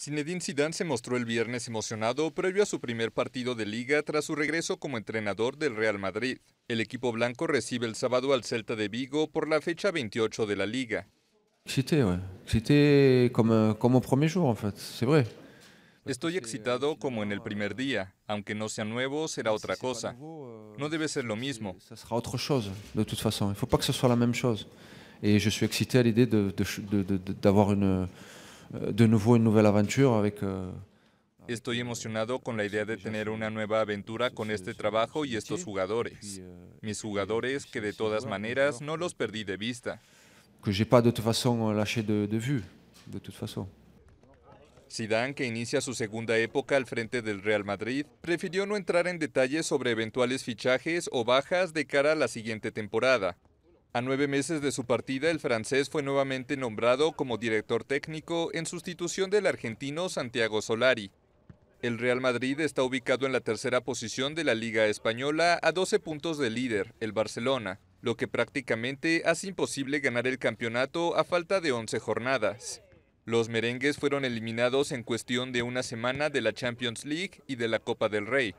Zinedine Zidane se mostró el viernes emocionado previo a su primer partido de liga tras su regreso como entrenador del Real Madrid. El equipo blanco recibe el sábado al Celta de Vigo por la fecha 28 de la liga. como, como primer jour, en Estoy excitado como en el primer día, aunque no sea nuevo, será otra cosa. No debe ser lo mismo. Será otra cosa, de toute façon. faut pas la même chose. je suis excité l'idée de d'avoir una Euh, de euh, Estoy euh, emocionado con la idea de tener una nueva aventura con este trabajo y estos jugadores. Mis jugadores que de todas maneras no los perdí de vista. Que j'ai pas de de, de de toute façon. Zidane, que inicia su segunda época al frente del Real Madrid, prefirió no entrar en detalles sobre eventuales fichajes o bajas de cara a la siguiente temporada, a nueve meses de su partida, el francés fue nuevamente nombrado como director técnico en sustitución del argentino Santiago Solari. El Real Madrid está ubicado en la tercera posición de la Liga Española a 12 puntos del líder, el Barcelona, lo que prácticamente hace imposible ganar el campeonato a falta de 11 jornadas. Los merengues fueron eliminados en cuestión de una semana de la Champions League y de la Copa del Rey.